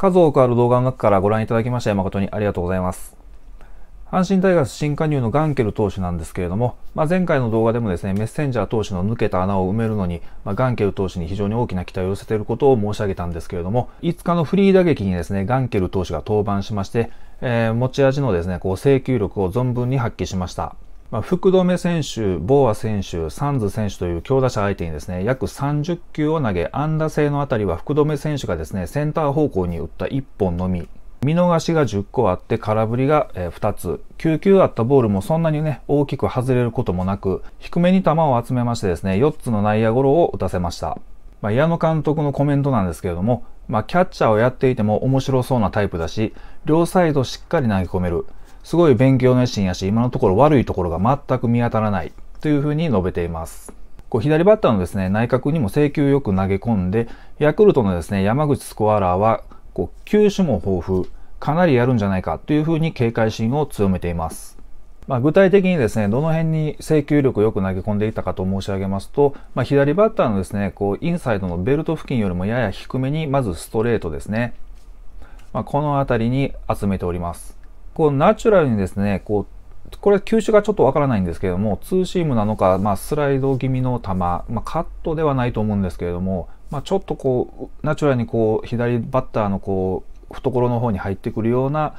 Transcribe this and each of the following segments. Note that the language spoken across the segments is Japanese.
数多くある動画の中からご覧いただきまして誠にありがとうございます。阪神タイガース新加入のガンケル投手なんですけれども、まあ、前回の動画でもですね、メッセンジャー投手の抜けた穴を埋めるのに、まあ、ガンケル投手に非常に大きな期待を寄せていることを申し上げたんですけれども、5日のフリー打撃にですね、ガンケル投手が登板しまして、えー、持ち味のですね、こう制球力を存分に発揮しました。まあ、福留選手、ボーア選手、サンズ選手という強打者相手にですね、約30球を投げ、安打性のあたりは福留選手がですね、センター方向に打った1本のみ、見逃しが10個あって空振りが2つ、9球あったボールもそんなにね、大きく外れることもなく、低めに球を集めましてですね、4つの内野ゴロを打たせました。まあ、矢野監督のコメントなんですけれども、まあ、キャッチャーをやっていても面白そうなタイプだし、両サイドしっかり投げ込める。すごい勉強熱心やし、今のところ悪いところが全く見当たらないというふうに述べています。こう左バッターのですね、内角にも制球よく投げ込んで、ヤクルトのですね、山口スコアラーは、こう、球種も豊富、かなりやるんじゃないかというふうに警戒心を強めています。まあ、具体的にですね、どの辺に制球力よく投げ込んでいたかと申し上げますと、まあ、左バッターのですね、こう、インサイドのベルト付近よりもやや低めに、まずストレートですね。まあ、この辺りに集めております。こうナチュラルにですね、こう、これ球種がちょっとわからないんですけれども、ツーシームなのか、まあ、スライド気味の球、まあ、カットではないと思うんですけれども、まあ、ちょっとこう、ナチュラルにこう、左バッターのこう、懐の方に入ってくるような、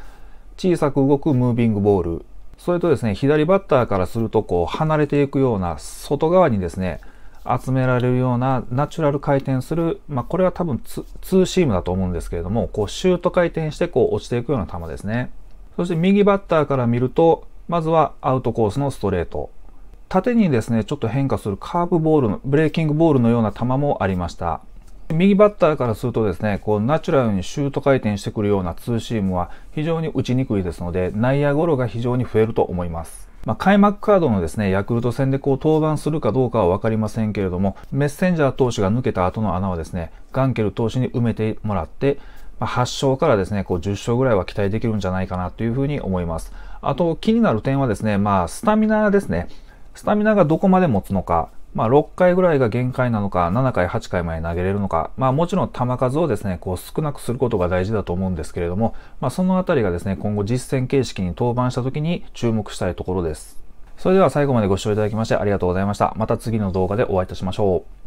小さく動くムービングボール、それとですね、左バッターからすると、こう、離れていくような、外側にですね、集められるようなナチュラル回転する、まあ、これは多分ツーシームだと思うんですけれども、こうシュート回転してこう落ちていくような球ですね。そして右バッターから見ると、まずはアウトコースのストレート。縦にですね、ちょっと変化するカーブボールの、ブレーキングボールのような球もありました。右バッターからするとですね、こうナチュラルにシュート回転してくるようなツーシームは非常に打ちにくいですので、内野ゴロが非常に増えると思います。まあ、開幕カードのですね、ヤクルト戦でこう登板するかどうかは分かりませんけれども、メッセンジャー投手が抜けた後の穴はですね、ガンケル投手に埋めてもらって、まあ、8勝からですね、こう10勝ぐらいは期待できるんじゃないかなというふうに思います。あと、気になる点はですね、まあ、スタミナですね。スタミナがどこまで持つのか、まあ、6回ぐらいが限界なのか、7回、8回まで投げれるのか、まあ、もちろん球数をですね、こう少なくすることが大事だと思うんですけれども、まあ、そのあたりがですね、今後実戦形式に登板した時に注目したいところです。それでは最後までご視聴いただきましてありがとうございました。また次の動画でお会いいたしましょう。